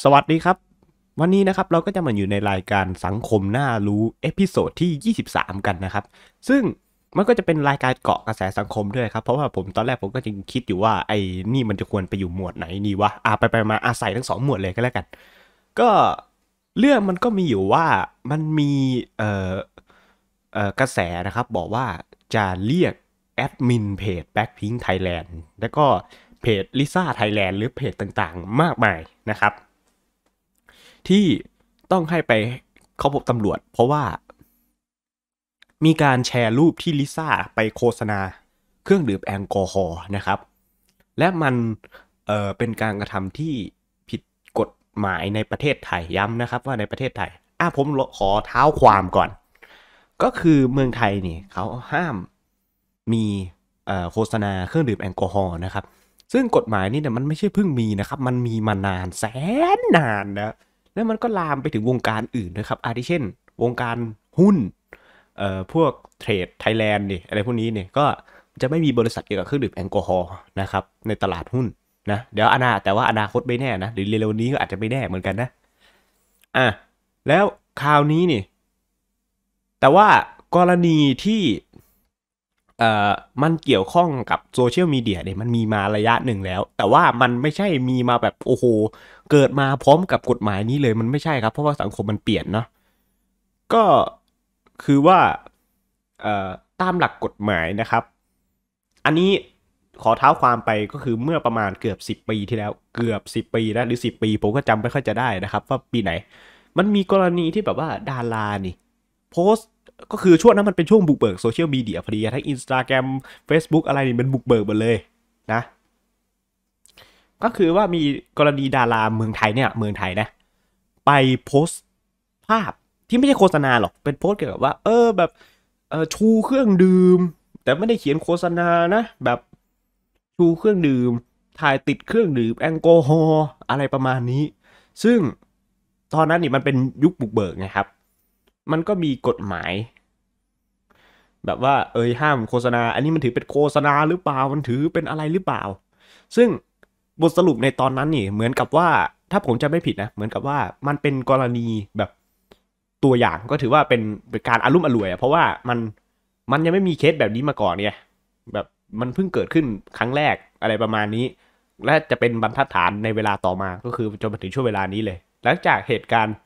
สวัสดีครับ วันนี้นะครับเราก็จะมาอยู่ในรายการสังคมน่ารู้เอพิโซดที่23 กันนะครับ ซึ่งมันก็จะเป็นรายการเกาะกระแสสังคมด้วยครับ เพราะว่าผมตอนแรกผมก็จึงคิดอยู่ว่าไอ้นี่มันจะควรไปอยู่หมวดไหนนี่วะอ่าไปไปมาอาศัยทั้งสองหมวดเลยก็แล้วกัน ก็เรื่องมันก็มีอยู่ว่ามันมีเอ่อเอ่อกระแสนะครับ บอกว่าจะเรียกแอดมินเพจ b l a c k p งค์ไทยแลนด์แล้วก็เพจลิซ่าไทยแลนด์หรือเพจต่างๆมากมายนะครับที่ต้องให้ไปเข้าพบตำรวจ เพราะว่า มีการแชร์รูปที่ลิซ่าไปโฆษณาเครื่องดื่มแอลกอฮอล์นะครับ และมันเออเป็นการกระทำที่ผิดกฎหมายในประเทศไทยย้ำนะครับ ว่าในประเทศไทยอ่ะผมขอเท้าความก่อน ก็คือเมืองไทยนี่เขาห้ามมีโฆษณาเครื่องดื่มแอลกอฮอล์นะครับ ซึ่งกฎหมายนี่เนี่ยมันไม่ใช่เพิ่งมีนะครับ มันมีมานานแสนนานนะแล้วมันก็ลามไปถึงวงการอื่นนะครับ อาทิเช่นวงการหุ้น เอ่อพวกเทรดไทยแลนด์นี่ อะไรพวกนี้เนี่ยก็จะไม่มีบริษัทเกี่ยวกับเครื่องดื่มแอลกอฮอล์นะครับในตลาดหุ้นนะเดี๋ยวอนาแต่ว่าอนาคตไม่แน่นะ หรือเร็วนี้ก็อาจจะไม่แน่เหมือนกันนะ อ่ะแล้วคราวนี้นี่ แต่ว่ากรณีที่ เอ่อมันเกี่ยวข้องกับโซเชียลมีเดียเนี่ยมันมีมาระยะหนึ่งแล้ว แต่ว่ามันไม่ใช่มีมาแบบโอ้โหเกิดมาพร้อมกับกฎหมายนี้เลยมันไม่ใช่ครับเพราะว่าสังคมมันเปลี่ยนเนาะก็คือว่าตามหลักกฎหมายนะครับ อันนี้ขอเท้าความไปก็คือเมื่อประมาณเกือบ 10 ปีที่แล้วเกือบ 10 ปีแล้วหรือ 10 ปีผมก็จำไม่ค่อยจะได้นะครับ ว่าปีไหน มันมีกรณีที่แบบว่าดารา นี่ โพสก็คือช่วงนั้นมันเป็นช่วงบุกเบิกโซเชียลมีเดียพอดีทั้งอินสตาแกร Facebook อะไรนี่มันบุกเบิกหมดเลยนะก็คือว่ามีกรณีดาราเมืองไทยเนี่ยเมืองไทยนะไปโพสภาพที่ไม่ใช่โฆษณาหรอกเป็นโพสเกี่ยวกับว่าเออแบบเออชูเครื่องดื่มแต่ไม่ได้เขียนโฆษณานะ แบบชูเครื่องดื่มถ่ายติดเครื่องดื่มแอลกอฮอล์อะไรประมาณนี้ ซึ่งตอนนั้นนี่มันเป็นยุคบุกเบิกไงครับ มันก็มีกฎหมาย แบบว่าเอยห้ามโฆษณาอันนี้มันถือเป็นโฆษณาหรือเปล่ามันถือเป็นอะไรหรือเปล่า ซึ่งบทสรุปในตอนนั้นนี่เหมือนกับว่าถ้าผมจะไม่ผิดนะ เหมือนกับว่ามันเป็นกรณีแบบตัวอย่างก็ถือว่าเป็นเป็นการอารุณมอร่วยอะเพราะว่ามันมันยังไม่มีเคสแบบนี้มาก่อนเนี่ยแบบมันเพิ่งเกิดขึ้นครั้งแรกอะไรประมาณนี้ และจะเป็นบรรทัดฐานในเวลาต่อมาก็คือจนมาถึงช่วงเวลานี้เลย หลังจากเหตุการณ์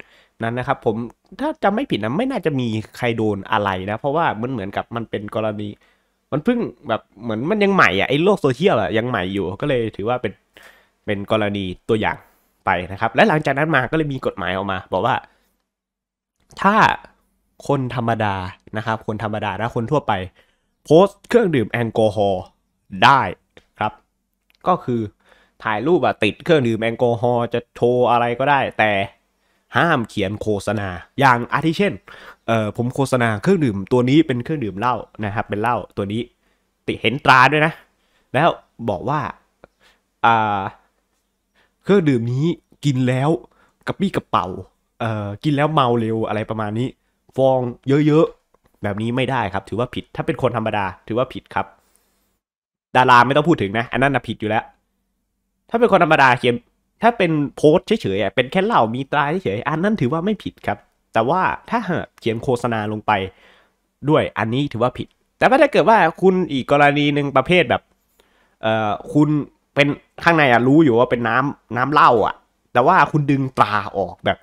นั้นนะครับ ผมถ้าจำไม่ผิดนะไม่น่าจะมีใครโดนอะไรนะเพราะว่ามันเหมือนกับมันเป็นกรณีมันเพิ่งแบบเหมือนมันยังใหม่อ่ะไอ้โลกโซเชียลอ่ะยังใหม่อยู่ก็เลยถือว่าเป็นเป็นกรณีตัวอย่างไปนะครับ และหลังจากนั้นมาก็เลยมีกฎหมายออกมา บอกว่า ถ้าคนธรรมดานะครับ คนธรรมดานะคนทั่วไป โพสต์เครื่องดื่มแอลกอฮอล์ได้ครับ ก็คือถ่ายรูปอะติดเครื่องดื่มแอลกอฮอล์จะโชว์อะไรก็ได้ แต่ห้ามเขียนโฆษณาอย่างอาทิเช่นเอ่อผมโฆษณา เครื่องดื่มตัวนี้เป็นเครื่องดื่มเหล้านะครับ เป็นเหล้าตัวนี้ ติเห็นตราด้วยนะ แล้วบอกว่าอ่าเครื่องดื่มนี้กินแล้วกระปี้กระเป๋าเอ่อกินแล้วเมาเร็วอะไรประมาณนี้ ฟองเยอะๆแบบนี้ไม่ได้ครับ ถือว่าผิดถ้าเป็นคนธรรมดาถือว่าผิดครับ ดาราไม่ต้องพูดถึงนะอันนั้นนะผิดอยู่แล้ว ถ้าเป็นคนธรรมดาเขียนถ้าเป็นโพสเฉยๆเป็นแค่เหล่ามีตราเฉยๆอันนั้นถือว่าไม่ผิดครับ แต่ว่าถ้าหากเขียนโฆษณาลงไป ด้วยอันนี้ถือว่าผิด แต่ว่าถ้าเกิดว่าคุณอีกกรณีหนึ่งประเภทแบบ เอ่อคุณเป็นข้างในอ่ะรู้อยู่ว่าเป็นน้ำน้ำเหล้า อ่ะ แต่ว่าคุณดึงตราออกแบบ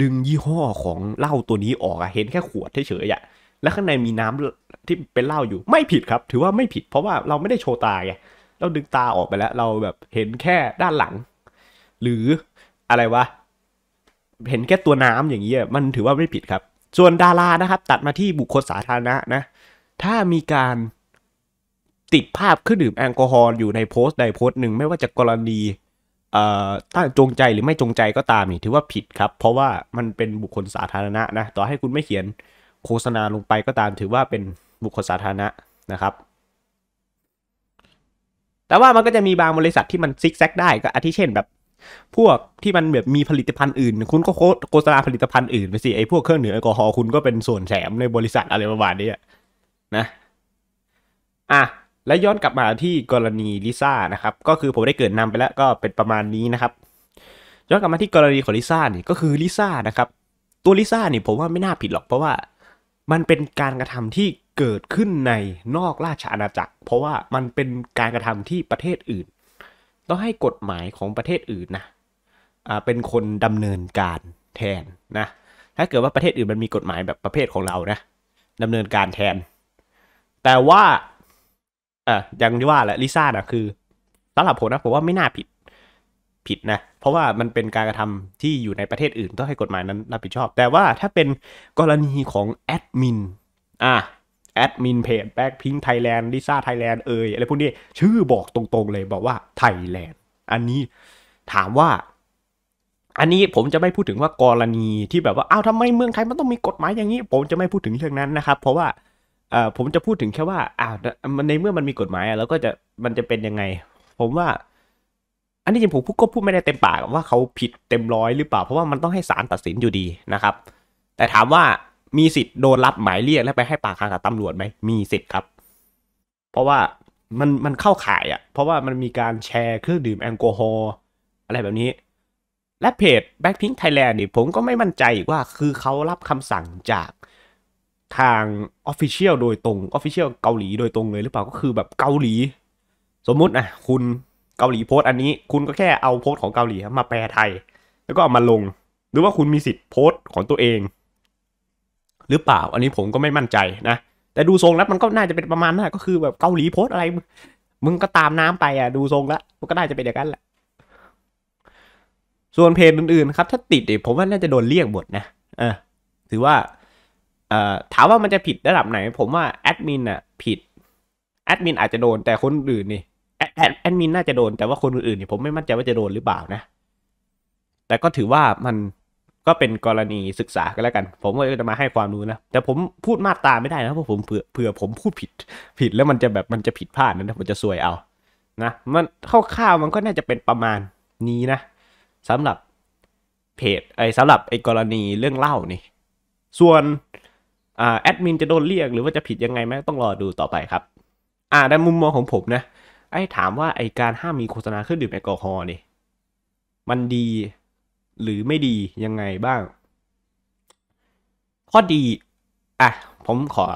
ดึงยี่ห้อของเหล้าตัวนี้ออกอ่ะเห็นแค่ขวดเฉยๆอ่ะแล้วข้างในมีน้ำที่เป็นเหล้าอยู่ไม่ผิดครับ ถือว่าไม่ผิด เพราะว่าเราไม่ได้โชว์ตาไงเราดึงตาออกไปแล้วเราแบบเห็นแค่ด้านหลังหรืออะไรวะเห็นแค่ตัวน้ำอย่างเงี้ยมันถือว่าไม่ผิดครับ ส่วนดารานะครับ ตัดมาที่บุคคลสาธารณะนะ ถ้ามีการติดภาพเครื่องดื่มแอลกอฮอล์อยู่ในโพสต์ใดโพสต์หนึ่งไม่ว่าจะกรณีอ่ตั้งจงใจหรือไม่จงใจก็ตามนี่ถือว่าผิดครับ เพราะว่ามันเป็นบุคคลสาธารณะนะต่อให้คุณไม่เขียนโฆษณาลงไปก็ตาม ถือว่าเป็นบุคคลสาธารณะนะครับ แต่ว่ามันก็จะมีบางบริษัทที่มันซิกแซกได้ก็อาทิเช่นแบบพวกที่มันแบบมีผลิตภัณฑ์อื่นคุณก็โฆษณาผลิตภัณฑ์อื่นไปสิไอ้พวกเครื่องดื่มแอลกอฮอล์คุณก็เป็นส่วนแสมในบริษัทอะไรประมาณนี้นะอ่ะและย้อนกลับมาที่กรณีลิซ่านะครับก็คือผมได้เกิดนำไปแล้วก็เป็นประมาณนี้นะครับ ย้อนกลับมาที่กรณีของลิซ่านี่ก็คือลิซ่านะครับตัวลิซ่านี่ผมว่าไม่น่าผิดหรอกเพราะว่ามันเป็นการกระทำที่เกิดขึ้นในนอกราชอาณาจักร เพราะว่ามันเป็นการกระทำที่ประเทศอื่นต้องให้กฎหมายของประเทศอื่นนะอ่าเป็นคนดำเนินการแทนนะ ถ้าเกิดว่าประเทศอื่นมันมีกฎหมายแบบประเภทของเรานะ ดำเนินการแทน แต่ว่าอ่อยังที่ว่าแหละลิซ่านะคือสำหรับผมนะผมว่าไม่น่าผิดผิดนะ เพราะว่ามันเป็นการกระทำที่อยู่ในประเทศอื่นต้องให้กฎหมายนั้นรับผิดชอบ แต่ว่าถ้าเป็นกรณีของแอดมินอ่าแอดมินเพจแบ็คพิงไทยแลนด์ลิซ่าไทยแลนด์เอ่ยอะไรพวกนี้ชื่อบอกตรงๆเลยบอกว่าไทยแลนด์อันนี้ถามว่า อันนี้ผมจะไม่พูดถึงว่ากรณีที่แบบว่าอ้าวทำไมเมืองไทยมันต้องมีกฎหมายอย่างนี้ ผมจะไม่พูดถึงเรื่องนั้นนะครับเพราะว่าเอ่อผมจะพูดถึงแค่ว่าอ้าวในเมื่อมันมีกฎหมาย แล้วก็จะมันจะเป็นยังไง ผมว่า อันนี้จริงผมก็พูดไม่ได้เต็มปากว่าเขาผิดเต็มร้อยหรือเปล่า เพราะว่ามันต้องให้ศาลตัดสินอยู่ดีนะครับ แต่ถามว่ามีสิทธิ์โดนรับหมายเรียกแล้วไปให้ปากคำกับตำรวจไหม มีสิทธิ์ครับ เพราะว่ามันมันเข้าข่ายอะ่ะ เพราะว่ามันมีการแชร์เครื่องดื่มแอลกอฮอล์อะไรแบบนี้ และเพจ b a c k ิ i ง k Thailand นี่ผมก็ไม่มั่นใจว่าคือเขารับคำสั่งจากทาง Official โดยตรง Official เกาหลีโดยตรงเลยหรือเปล่าก็คือแบบเกาหลีสมมุตินะคุณเกาหลีโพสต์อันนี้ คุณก็แค่เอาโพสต์ของเกาหลีมาแปลไทย แล้วก็เอามาลงหรือว่าคุณมีสิทธิ์โพสต์ของตัวเองหรือเปล่า อันนี้ผมก็ไม่มั่นใจนะแต่ดูทรงแล้วมันก็น่าจะเป็นประมาณนั้นก็คือแบบเกาหลีโพสอะไร มึงก็ตามน้ำไปอ่ะดูทรงแล้วมันก็น่าจะเป็นอย่างนั้นแหละ ส่วนเพจอื่นๆ ครับถ้าติดเียผมว่าน่าจะโดนเรียกหมดนะเออถือว่า เอ่อถามว่ามันจะผิดระดับไหน ผมว่าแอดมินอ่ะ ผิดแอดมินอาจจะโดน แต่คนอื่นนี่แอดแอดมินน่าจะโดนแต่ว่าคนอื่นๆเนี่ยผมไม่มั่นใจว่าจะโดนหรือเปล่านะแต่ก็ถือว่ามันก็เป็นกรณีศึกษากันแล้วกัน ผมก็จะมาให้ความรู้นะ แต่ผมพูดมาตาไม่ได้นะเพราะผมเผื่อเผื่อผมพูดผิดผิดแล้วมันจะแบบมันจะผิดพลาดนะผมจะซวยเอา นะ มันเข้าวๆมันก็น่าจะเป็นประมาณนี้นะสำหรับเพจไอ้สำหรับไอ้กรณีเรื่องเล่านี่ ส่วนอ่าแอดมินจะโดนเรียกหรือว่าจะผิดยังไงไหมต้องรอดูต่อไปครับ อ่าในมุมมองของผมนะ ไอ้ถามว่าไอ้การห้ามมีโฆษณาเครื่องดื่มแอลกอฮอล์นี่มันดีหรือไม่ดียังไงบ้าง ข้อดีอ่ะผมขอ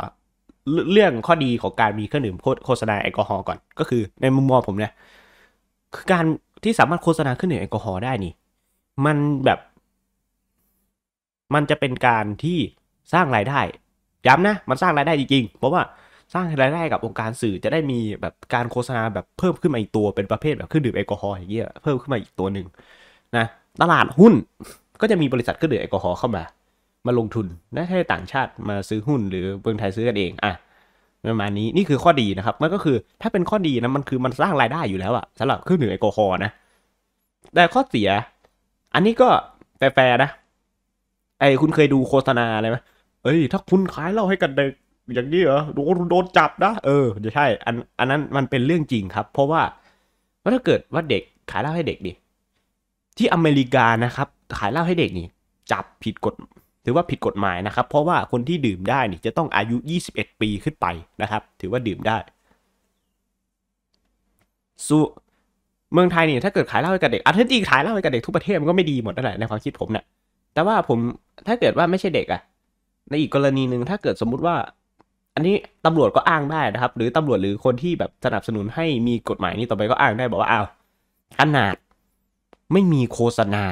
เรื่องข้อดีของการมีเครื่องดื่มโฆษณาแอลกอฮอล์ก่อนก็คือในมุมมองผมเนี่ยคือการที่สามารถโฆษณาเครื่องดื่มแอลกอฮอล์ได้นี่มันแบบ มันจะเป็นการที่สร้างรายได้ย้ำนะ มันสร้างรายได้จริงๆเพราะว่าสร้างรายได้กับองค์การสื่อจะได้มีแบบการโฆษณาแบบเพิ่มขึ้นมาอีกตัวเป็นประเภทแบบเครื่องดื่มแอลกอฮอล์อย่างเงี้ยเพิ่มขึ้นมาอีกตัวหนึ่งนะตลาดหุ้นก็จะมีบริษัทเครื่องดื่มแอลกอฮอล์เข้ามา มาลงทุนนะให่ต่างชาติมาซื้อหุ้นหรือเมืองไทยซื้อกันเอง อ่ะประมาณนี้นี่คือข้อดีนะครับ มันก็คือถ้าเป็นข้อดีนะ มันคือมันสร้างรายได้อยู่แล้วอะสำหรับเครื่องดื่มแอลกอฮอล์นะ แต่ข้อเสีย อันนี้ก็แฟร์นะ ไอ้คุณเคยดูโฆษณาอะไรไหมเอ้ย ถ้าคุณขายเหล้าให้กับเด็กอย่างนี้เหรอโดนโดนจับนะเออจะใช่ อันอันนั้นมันเป็นเรื่องจริงครับ เพราะว่าถ้าเกิดว่าเด็กขายเหล้าให้เด็กดิที่อเมริกานะครับ ขายเหล้าให้เด็กนี่ จับผิดกฎถือว่าผิดกฎหมายนะครับ เพราะว่าคนที่ดื่มได้นี่จะต้องอายุ 21 ปีขึ้นไปนะครับ ถือว่าดื่มได้ สู้เมืองไทยนี่ถ้าเกิดขายเหล้าให้กับเด็กอันที่จริงขายเหล้าให้กับเด็กทุกประเทศ มันก็ไม่ดีหมดนั่นแหละในความคิดผมเนะี่ยแต่ว่าผมถ้าเกิดว่าไม่ใช่เด็กอะในอีกกรณีหนึ่งถ้าเกิดสมมุติว่าอันนี้ตำรวจก็อ้างได้นะครับ หรือตำรวจหรือคนที่แบบสนับสนุนให้มีกฎหมายนี้ต่อไปก็อ้างได้บอกว่าอ้าวขนาดไม่มีโฆษณา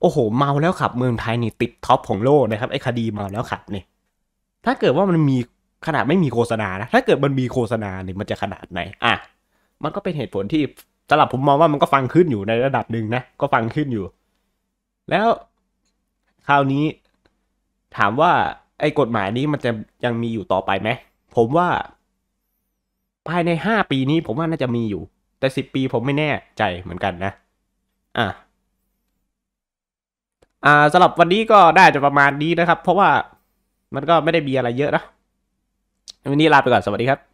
โอ้โห เมาแล้วขับ เมืองไทยนี่ติดท็อปของโลกนะครับไอ้คดีเมาแล้วขับเนี่ยถ้าเกิดว่ามันมีขนาดไม่มีโฆษณานะ ถ้าเกิดมันมีโฆษณาเนี่ยมันจะขนาดไหน อ่ะ มันก็เป็นเหตุผลที่สำหรับผมมองว่ามันก็ฟังขึ้นอยู่ในระดับหนึ่งนะ ก็ฟังขึ้นอยู่ แล้วคราวนี้ ถามว่าไอ้กฎหมายนี้มันจะยังมีอยู่ต่อไปไหม ผมว่า ภายในห้าปีนี้ผมว่าน่าจะมีอยู่ แต่สิบปี ผมไม่แน่ใจเหมือนกันนะอ่ะอ่าสำหรับวันนี้ก็ได้จะประมาณนี้นะครับ เพราะว่ามันก็ไม่ได้มีอะไรเยอะนะ วันนี้ลาไปก่อน สวัสดีครับ